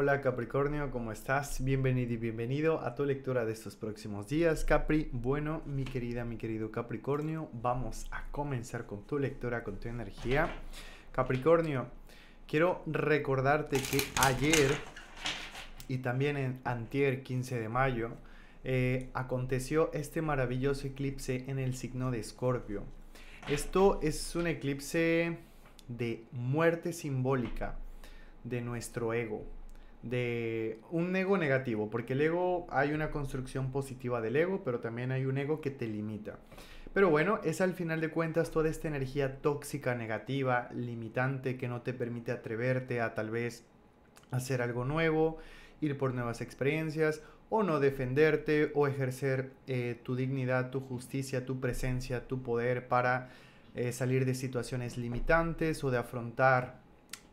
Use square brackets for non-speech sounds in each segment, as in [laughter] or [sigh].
Hola Capricornio, ¿cómo estás? Bienvenido y bienvenido a tu lectura de estos próximos días, Capri. Bueno, mi querida, mi querido Capricornio, vamos a comenzar con tu lectura, con tu energía. Capricornio, quiero recordarte que ayer y también en Antier 15 de mayo eh, aconteció este maravilloso eclipse en el signo de Escorpio. Esto es un eclipse de muerte simbólica de nuestro ego de un ego negativo, porque el ego hay una construcción positiva del ego, pero también hay un ego que te limita. Pero bueno, es al final de cuentas toda esta energía tóxica, negativa, limitante, que no te permite atreverte a tal vez hacer algo nuevo, ir por nuevas experiencias, o no defenderte, o ejercer eh, tu dignidad, tu justicia, tu presencia, tu poder para eh, salir de situaciones limitantes o de afrontar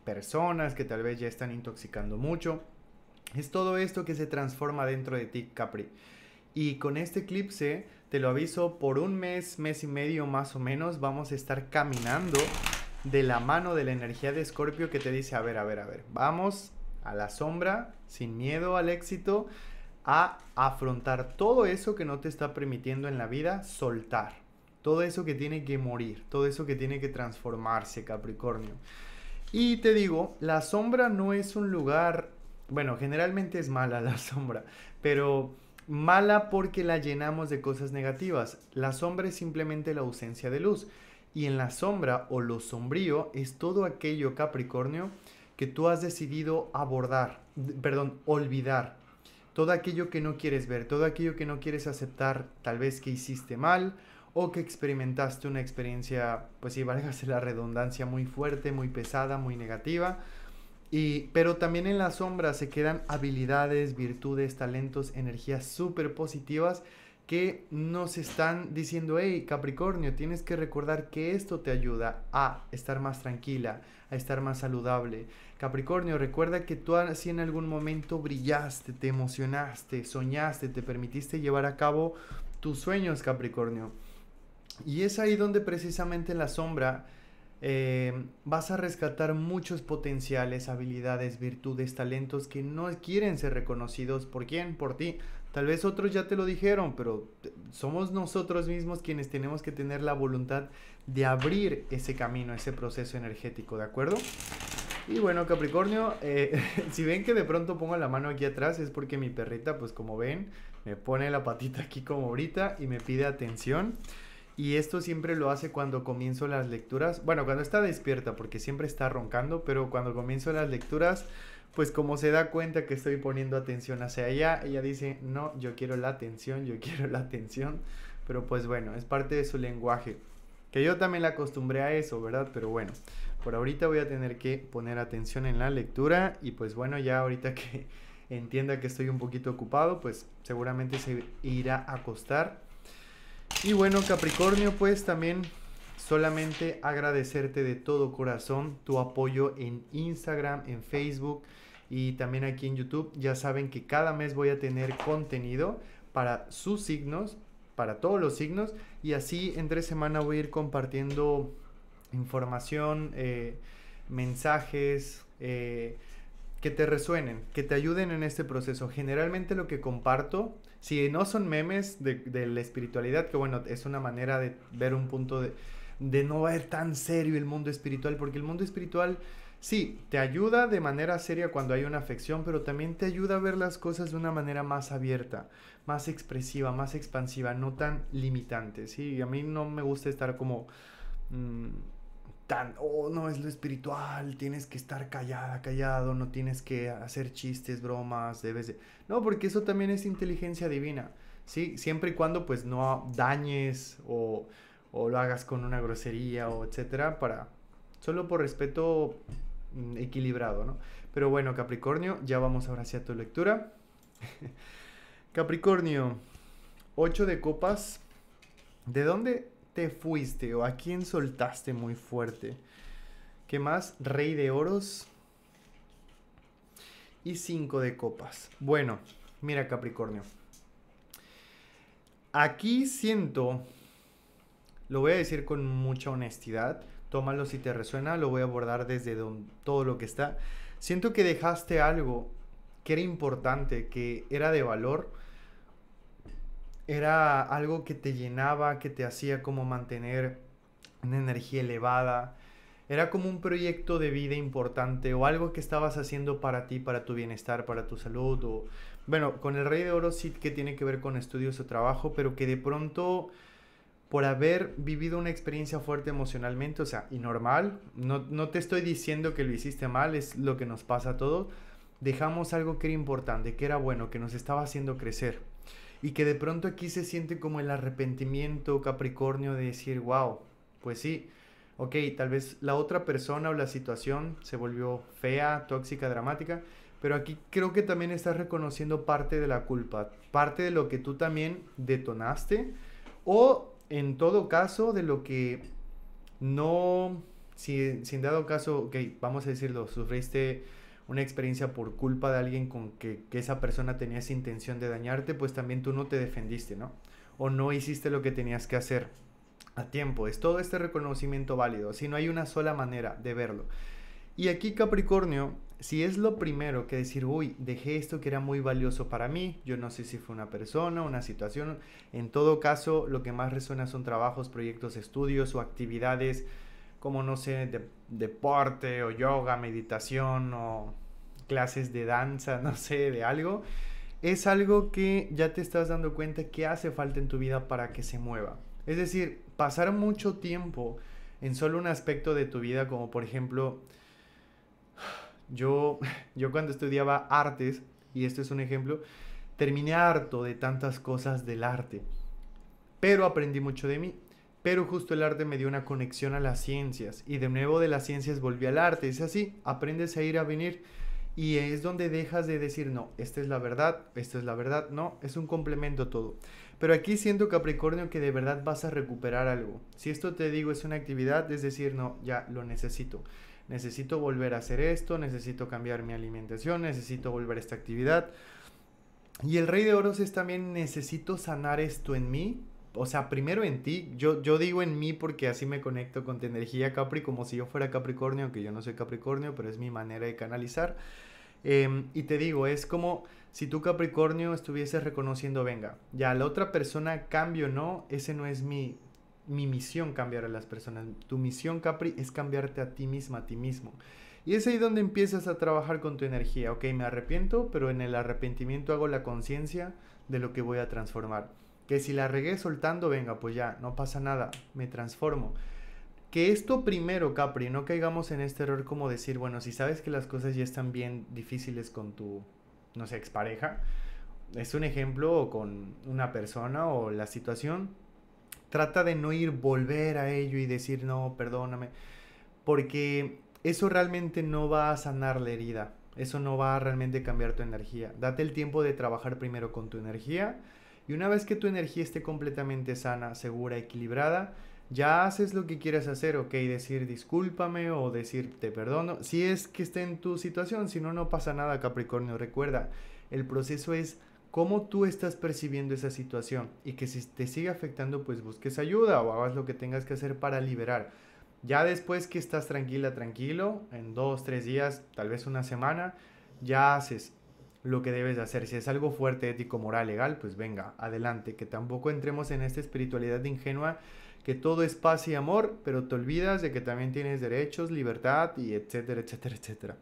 personas que tal vez ya están intoxicando mucho. Es todo esto que se transforma dentro de ti, Capri. Y con este eclipse, te lo aviso, por un mes, mes y medio más o menos, vamos a estar caminando de la mano de la energía de Escorpio que te dice, a ver, a ver, a ver, vamos a la sombra, sin miedo al éxito, a afrontar todo eso que no te está permitiendo en la vida soltar. Todo eso que tiene que morir, todo eso que tiene que transformarse, Capricornio. Y te digo, la sombra no es un lugar, bueno, generalmente es mala [laughs] la sombra, pero mala porque la llenamos de cosas negativas. La sombra es simplemente la ausencia de luz. Y en la sombra o lo sombrío es todo aquello Capricornio que tú has decidido abordar, perdón, olvidar. Todo aquello que no quieres ver, todo aquello que no quieres aceptar, tal vez que hiciste mal o que experimentaste una experiencia, pues sí, válgase [laughs] la redundancia, muy fuerte, muy pesada, muy negativa. Y, pero también en la sombra se quedan habilidades, virtudes, talentos, energías súper positivas que nos están diciendo, hey Capricornio, tienes que recordar que esto te ayuda a estar más tranquila, a estar más saludable. Capricornio, recuerda que tú así ah, en algún momento brillaste, te emocionaste, soñaste, te permitiste llevar a cabo tus sueños, Capricornio y es ahí donde precisamente en la sombra eh, vas a rescatar muchos potenciales, habilidades, virtudes, talentos que no quieren ser reconocidos. ¿Por quién? Por ti. Tal vez otros ya te lo dijeron, pero somos nosotros mismos quienes tenemos que tener la voluntad de abrir ese camino, ese proceso energético, ¿de acuerdo? Y bueno, Capricornio, eh, [laughs] si ven que de pronto pongo la mano aquí atrás es porque mi perrita, pues como ven, me pone la patita aquí como ahorita y me pide atención. Y esto siempre lo hace cuando comienzo las lecturas. Bueno, cuando está despierta, porque siempre está roncando, pero cuando comienzo las lecturas, pues como se da cuenta que estoy poniendo atención hacia allá ella dice, no, yo quiero la atención, yo quiero la atención. Pero pues bueno, es parte de su lenguaje. Que yo también la acostumbré a eso, ¿verdad? Pero bueno, por ahorita voy a tener que poner atención en la lectura y pues bueno, ya ahorita que [laughs] entienda que estoy un poquito ocupado, pues seguramente se irá a acostar y bueno, Capricornio, pues también solamente agradecerte de todo corazón tu apoyo en Instagram, en Facebook y también aquí en YouTube. Ya saben que cada mes voy a tener contenido para sus signos, para todos los signos y así entre semana voy a ir compartiendo información, eh, mensajes. Eh, que te resuenen, que te ayuden en este proceso. Generalmente lo que comparto si no son memes de, la espiritualidad, que bueno, es una manera de ver un punto de, de no ver tan serio el mundo espiritual, porque el mundo espiritual... Sí, te ayuda de manera seria cuando hay una afección, pero también te ayuda a ver las cosas de una manera más abierta, más expresiva, más expansiva, no tan limitante. Sí, a mí no me gusta estar como mm, tan, oh, no, es lo espiritual, tienes que estar callada, callado, no tienes que hacer chistes, bromas, debes de... No, porque eso también es inteligencia divina, ¿sí? Siempre y cuando pues no dañes o, lo hagas con una grosería o etcétera, para... Solo por respeto mm, equilibrado, ¿no? Pero bueno, Capricornio, ya vamos ahora hacia tu lectura. [laughs] Capricornio, 8 de copas. ¿De dónde te fuiste o a quién soltaste muy fuerte? que más? Rey de oros y cinco de copas. Bueno, mira Capricornio. Aquí siento, lo voy a decir con mucha honestidad, tómalo si te resuena, lo voy a abordar desde todo lo que está. Siento que dejaste algo que era importante, que era de valor, era algo que te llenaba, que te hacía como mantener una energía elevada. Era como un proyecto de vida importante o algo que estabas haciendo para ti, para tu bienestar, para tu salud. O, bueno, con el Rey de Oro sí que tiene que ver con estudios o trabajo, pero que de pronto por haber vivido una experiencia fuerte emocionalmente, o sea, y normal, no, no te estoy diciendo que lo hiciste mal, es lo que nos pasa a todos, dejamos algo que era importante, que era bueno, que nos estaba haciendo crecer. Y que de pronto aquí se siente como el arrepentimiento Capricornio de decir, wow, pues sí, ok, tal vez la otra persona o la situación se volvió fea, tóxica, dramática, pero aquí creo que también estás reconociendo parte de la culpa, parte de lo que tú también detonaste o en todo caso de lo que no, sin dado caso, ok, vamos a decirlo, sufriste una experiencia por culpa de alguien con que, esa persona tenía esa intención de dañarte, pues también tú no te defendiste, ¿no? O no hiciste lo que tenías que hacer a tiempo. Es todo este reconocimiento válido, si no hay una sola manera de verlo. Y aquí Capricornio, si es lo primero que decir, uy, dejé esto que era muy valioso para mí, yo no sé si fue una persona, una situación, en todo caso lo que más resuena son trabajos, proyectos, estudios o actividades como no sé, deporte o yoga, meditación o clases de danza, [laughs] no sé, de algo, es algo que ya te estás dando cuenta que hace falta en tu vida para que se mueva. Es decir, pasar mucho tiempo en solo un aspecto de tu vida, como por ejemplo, yo, [laughs] yo cuando estudiaba artes, y este es un ejemplo, terminé harto de tantas cosas del arte, pero aprendí mucho de mí pero justo el arte me dio una conexión a las ciencias y de nuevo de las ciencias volví al arte. Es así, aprendes a ir a venir y es donde dejas de decir, no, esta es la verdad, esta es la verdad, no, es un complemento todo. Pero aquí siento Capricornio que de verdad vas a recuperar algo. Si esto te digo es una actividad, es decir, no, ya lo necesito. Necesito volver a hacer esto, necesito cambiar mi alimentación, necesito volver a esta actividad. Y el rey de oros es también necesito sanar esto en mí o sea, primero en ti, yo, yo digo en mí porque así me conecto con tu energía Capri, como si yo fuera Capricornio, que yo no soy Capricornio, pero es mi manera de canalizar. Em, y te digo, es como si tú Capricornio estuvieses reconociendo, venga, ya la otra persona cambio, no, ese no es mi, mi misión cambiar a las personas. Tu misión Capri es cambiarte a ti misma, a ti mismo. Y es ahí donde empiezas a trabajar con tu energía. Ok, me arrepiento, pero en el arrepentimiento hago la conciencia de lo que voy a transformar. Que si la regué soltando, venga, pues ya, no pasa nada, me transformo. Que esto primero, Capri, no caigamos en este error como decir, bueno, si sabes que las cosas ya están bien difíciles con tu, no sé, expareja, es un ejemplo o con una persona o la situación, trata de no ir volver a ello y decir, no, perdóname, porque eso realmente no va a sanar la herida, eso no va a realmente cambiar tu energía. Date el tiempo de trabajar primero con tu energía y una vez que tu energía esté completamente sana, segura, equilibrada, ya haces lo que quieras hacer, ok, decir discúlpame o decir te perdono, si es que esté en tu situación, si no, no pasa nada, Capricornio, recuerda, el proceso es cómo tú estás percibiendo esa situación y que si te sigue afectando, pues busques ayuda o hagas lo que tengas que hacer para liberar. Ya después que estás tranquila, tranquilo, en dos, tres días, tal vez una semana, ya haces lo que debes hacer. Si es algo fuerte, ético, moral, legal, pues venga, adelante. Que tampoco entremos en esta espiritualidad ingenua que todo es paz y amor, pero te olvidas de que también tienes derechos, libertad y etcétera, etcétera, etcétera.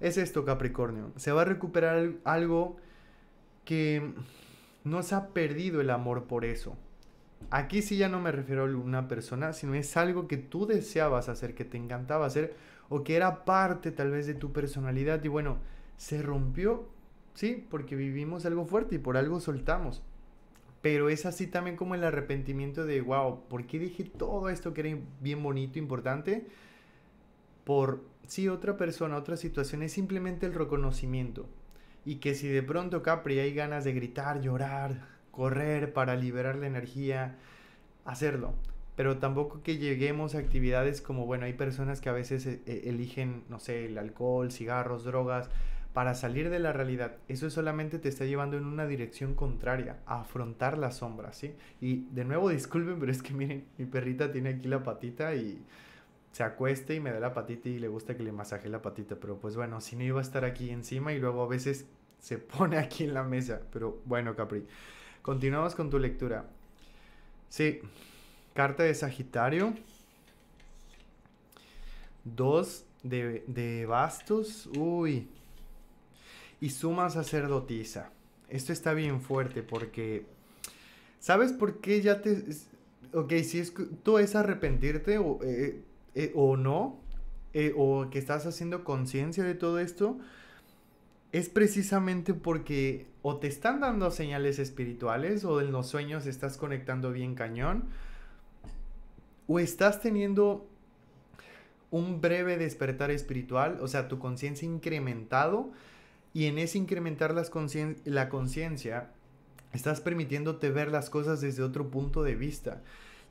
Es esto, Capricornio. Se va a recuperar algo que no se ha perdido el amor por eso. Aquí sí ya no me refiero a una persona, sino es algo que tú deseabas hacer, que te encantaba hacer o que era parte tal vez de tu personalidad y bueno, se rompió Sí, porque vivimos algo fuerte y por algo soltamos. Pero es así también como el arrepentimiento de, wow, ¿por qué dije todo esto que era bien bonito, importante? Por, sí, otra persona, otra situación, es simplemente el reconocimiento. Y que si de pronto, Capri, hay ganas de gritar, llorar, correr para liberar la energía, hacerlo. Pero tampoco que lleguemos a actividades como, bueno, hay personas que a veces eh, eh, eligen, no sé, el alcohol, cigarros, drogas, para salir de la realidad. Eso solamente te está llevando en una dirección contraria, a afrontar la sombra, ¿sí? Y de nuevo, disculpen, pero es que miren, mi perrita tiene aquí la patita y se acuesta y me da la patita y le gusta que le masaje la patita, pero pues bueno, si no iba a estar aquí encima y luego a veces se [laughs] pone aquí en la mesa, pero bueno, Capri. Continuamos con tu lectura. Sí, carta de Sagitario. Dos de, de bastos. Uy, y suma sacerdotisa. Esto está bien fuerte porque... ¿Sabes por qué ya te... Ok, si es, tú es arrepentirte o, eh, eh, eh, no, o que estás haciendo conciencia de todo esto, es precisamente porque o te están dando señales espirituales o en los sueños estás conectando bien cañón o estás teniendo un breve despertar espiritual, o sea, tu conciencia incrementado y en ese incrementar la conciencia, estás permitiéndote ver las cosas desde otro punto de vista.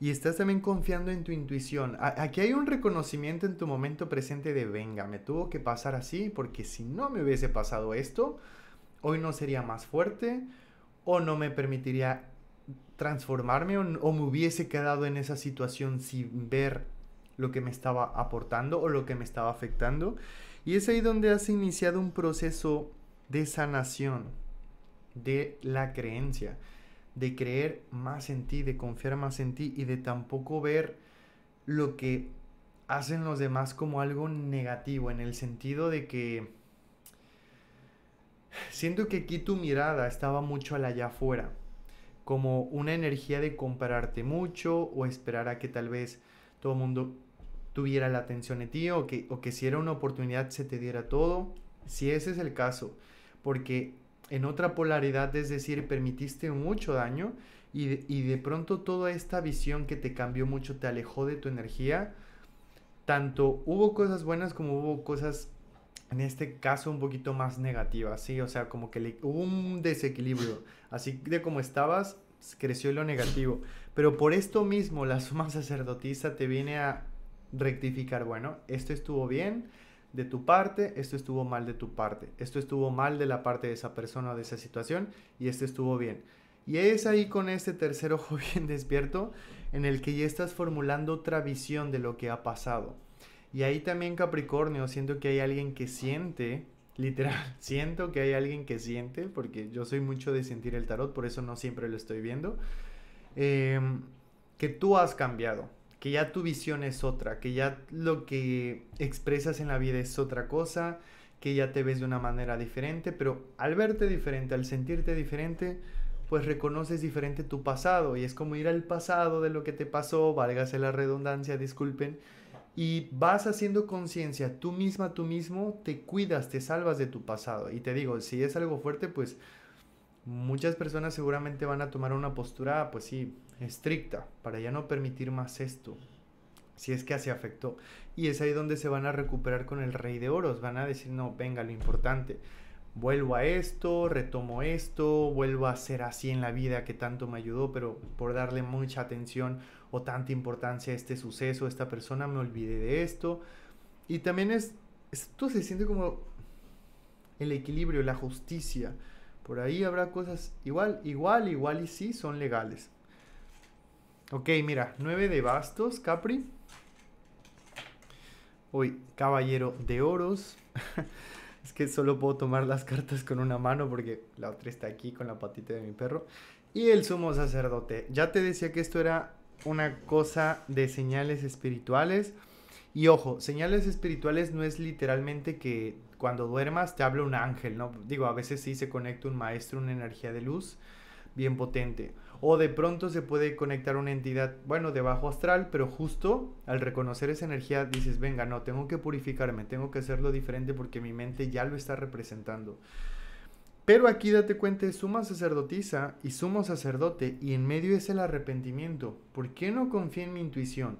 Y estás también confiando en tu intuición. aquí hay un reconocimiento en tu momento presente de, venga, me tuvo que pasar así, porque si no me hubiese pasado esto, hoy no sería más fuerte o no me permitiría transformarme o me hubiese quedado en esa situación sin ver lo que me estaba aportando o lo que me estaba afectando. Y es ahí donde has iniciado un proceso de sanación de la creencia, de creer más en ti, de confiar más en ti y de tampoco ver lo que hacen los demás como algo negativo, en el sentido de que siento que aquí tu mirada estaba mucho al allá afuera, como una energía de compararte mucho o esperar a que tal vez todo el mundo tuviera la atención de ti o que, o que si era una oportunidad se te diera todo, si ese es el caso, porque en otra polaridad, es decir, permitiste mucho daño y de, pronto toda esta visión que te cambió mucho te alejó de tu energía, tanto hubo cosas buenas como hubo cosas en este caso un poquito más negativas, ¿sí? O sea, como que hubo un desequilibrio. Así de como estabas, creció lo negativo. Pero por esto mismo, la suma sacerdotisa te viene a rectificar, bueno, esto estuvo bien de tu parte, esto estuvo mal de tu parte, esto estuvo mal de la parte de esa persona de esa situación y esto estuvo bien. Y es ahí con este tercer ojo [laughs] bien despierto en el que ya estás formulando otra visión de lo que ha pasado. Y ahí también Capricornio, siento que hay alguien que siente, literal, [laughs] siento que hay alguien que siente, porque yo soy mucho de sentir el tarot, por eso no siempre lo estoy viendo, em, que tú has cambiado, que ya tu visión es otra, que ya lo que expresas en la vida es otra cosa, que ya te ves de una manera diferente, pero al verte diferente, al sentirte diferente, pues reconoces diferente tu pasado y es como ir al pasado de lo que te pasó, válgase la redundancia, disculpen, y vas haciendo conciencia tú misma, tú mismo, te cuidas, te salvas de tu pasado. Y te digo, si es algo fuerte, pues muchas personas seguramente van a tomar una postura, pues sí, estricta, para ya no permitir más esto, si es que así afectó. Y es ahí donde se van a recuperar con el rey de oros, van a decir, no, venga, lo importante, vuelvo a esto, retomo esto, vuelvo a ser así en la vida que tanto me ayudó, pero por darle mucha atención o tanta importancia a este suceso, a esta persona, me olvidé de esto. Y también es, esto se siente como el equilibrio, la justicia por ahí habrá cosas igual, igual, igual y sí son legales. Ok, mira, nueve de bastos, Capri. Uy, caballero de oros. [laughs] es que solo puedo tomar las cartas con una mano porque la otra está aquí con la patita de mi perro. Y el sumo sacerdote. Ya te decía que esto era una cosa de señales espirituales. Y ojo, señales espirituales no es literalmente que cuando duermas te habla un ángel, ¿no? Digo, a veces sí se conecta un maestro, una energía de luz bien potente. O de pronto se puede conectar una entidad, bueno, de bajo astral, pero justo al reconocer esa energía dices, venga, no, tengo que purificarme, tengo que hacerlo diferente porque mi mente ya lo está representando. Pero aquí date cuenta, suma sacerdotisa y sumo sacerdote, y en medio es el arrepentimiento. ¿Por qué no confía en mi intuición?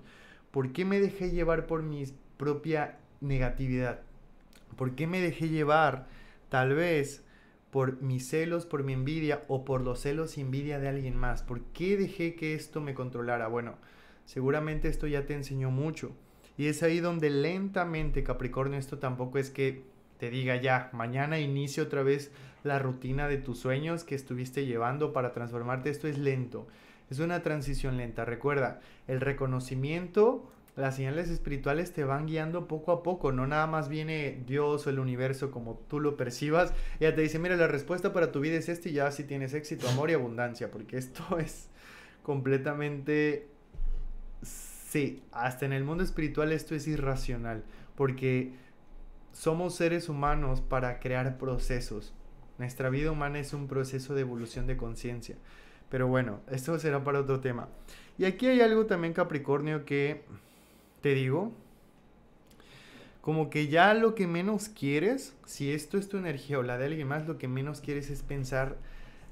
¿por qué me dejé llevar por mi propia negatividad? ¿Por qué me dejé llevar tal vez por mis celos, por mi envidia o por los celos y envidia de alguien más? ¿Por qué dejé que esto me controlara? Bueno, seguramente esto ya te enseñó mucho. Y es ahí donde lentamente, Capricornio, esto tampoco es que te diga ya, mañana inicio otra vez la rutina de tus sueños que estuviste llevando para transformarte. Esto es lento. Es una transición lenta. Recuerda, el reconocimiento, las señales espirituales te van guiando poco a poco. No nada más viene Dios o el universo como tú lo percibas. Ya te dice, mira, la respuesta para tu vida es esta y ya si tienes éxito, amor y abundancia. Porque esto [laughs] es completamente... Sí, hasta en el mundo espiritual esto es irracional. Porque somos seres humanos para crear procesos. Nuestra vida humana es un proceso de evolución de conciencia. Pero bueno, esto será para otro tema. Y aquí hay algo también Capricornio que te digo, como que ya lo que menos quieres, si esto es tu energía o la de alguien más, lo que menos quieres es pensar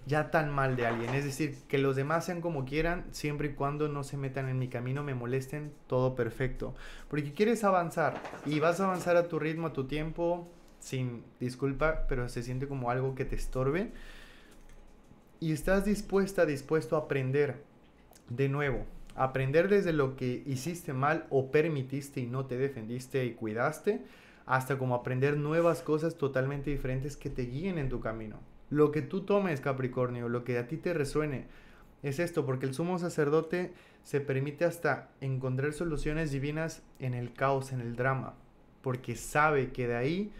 ya tan mal de alguien. Es decir, que los demás sean como quieran, siempre y cuando no se metan en mi camino, me molesten, todo perfecto. Porque quieres avanzar y vas a avanzar a tu ritmo, a tu tiempo, sin disculpa, pero se siente como algo que te estorbe y estás dispuesta, dispuesto a aprender de nuevo, aprender desde lo que hiciste mal o permitiste y no te defendiste y cuidaste, hasta como aprender nuevas cosas totalmente diferentes que te guíen en tu camino. Lo que tú tomes, Capricornio, lo que a ti te resuene, es esto, porque el sumo sacerdote se permite hasta encontrar soluciones divinas en el caos, en el drama, porque sabe que de ahí,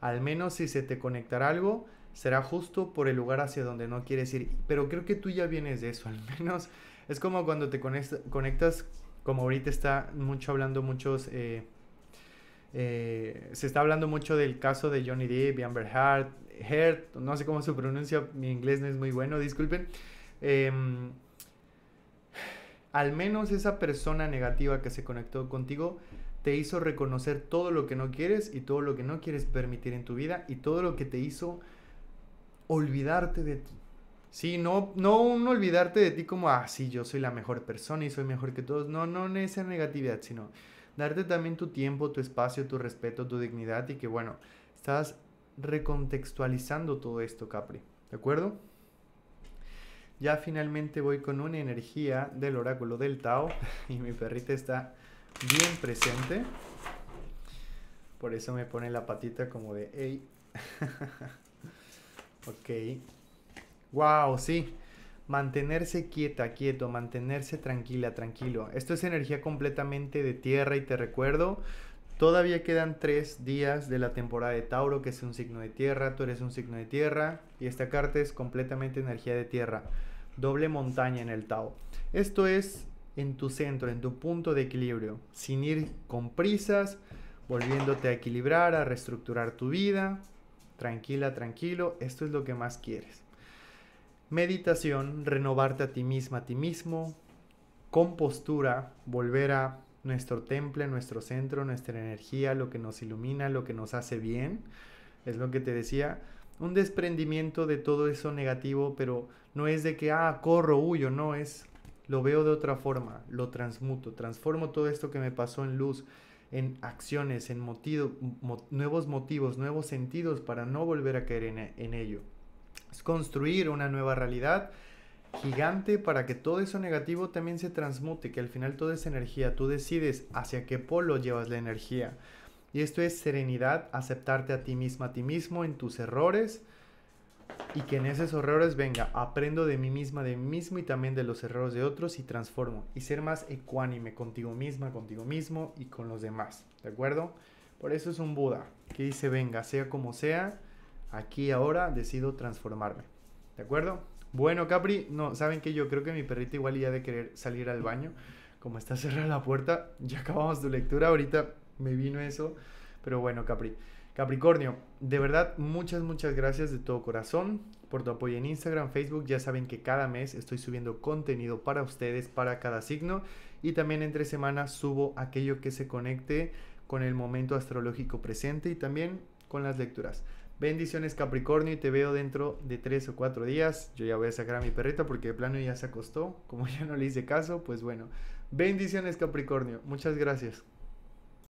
al menos si se te conectará algo, será justo por el lugar hacia donde no quieres ir. Pero creo que tú ya vienes de eso, [laughs] al menos. Es como cuando te conectas, como ahorita está mucho hablando muchos... Eh, eh, se está hablando mucho del caso de Johnny Depp Amber Heard, Heard, no sé cómo se pronuncia, mi inglés no es muy bueno, disculpen. Em, al menos esa persona negativa que se conectó contigo te hizo reconocer todo lo que no quieres y todo lo que no quieres permitir en tu vida y todo lo que te hizo olvidarte de ti. Sí, no, no un olvidarte de ti como, ah, sí, yo soy la mejor persona y soy mejor que todos. No, no en esa negatividad, sino darte también tu tiempo, tu espacio, tu respeto, tu dignidad y que, bueno, estás recontextualizando todo esto, Capri. ¿De acuerdo? Ya finalmente voy con una energía del oráculo del Tao [laughs] y mi perrita está bien presente. Por eso me pone la patita como de, hey. [laughs] Ok. Wow, sí. Mantenerse quieta, quieto, mantenerse tranquila, tranquilo. Esto es energía completamente de tierra y te recuerdo, todavía quedan tres días de la temporada de Tauro, que es un signo de tierra, tú eres un signo de tierra y esta carta es completamente energía de tierra. Doble montaña en el Tao. Esto es en tu centro, en tu punto de equilibrio, sin ir con prisas, volviéndote a equilibrar, a reestructurar tu vida, tranquila, tranquilo, esto es lo que más quieres. Meditación, renovarte a ti misma, a ti mismo, compostura, volver a nuestro temple, nuestro centro, nuestra energía, lo que nos ilumina, lo que nos hace bien, es lo que te decía, un desprendimiento de todo eso negativo, pero no es de que, ah, corro, huyo, no, es, lo veo de otra forma, lo transmuto, transformo todo esto que me pasó en luz, en acciones, en motivo, nuevos motivos, nuevos sentidos para no volver a caer en, ello. Es construir una nueva realidad gigante para que todo eso negativo también se transmute, que al final toda esa energía, tú decides hacia qué polo llevas la energía. Y esto es serenidad, aceptarte a ti misma, a ti mismo en tus errores, y que en esos horrores, venga, aprendo de mí misma, de mí mismo y también de los errores de otros y transformo y ser más ecuánime contigo misma, contigo mismo y con los demás, ¿de acuerdo? Por eso es un Buda que dice, venga, sea como sea, aquí ahora decido transformarme, ¿de acuerdo? Bueno, Capri, no, ¿saben que Yo creo que mi perrito igual ya de querer salir al baño, como está cerrada la puerta, [laughs] ya acabamos tu lectura, ahorita me vino eso, pero bueno, Capri. Capricornio, de verdad muchas, muchas gracias de todo corazón por tu apoyo en Instagram, Facebook. Ya saben que cada mes estoy subiendo contenido para ustedes, para cada signo. Y también entre semanas subo aquello que se conecte con el momento astrológico presente y también con las lecturas. Bendiciones Capricornio y te veo dentro de tres o cuatro días. Yo ya voy a sacar a mi perrita porque de plano ya se acostó. Como [laughs] ya no le hice caso, pues bueno. Bendiciones Capricornio. Muchas gracias.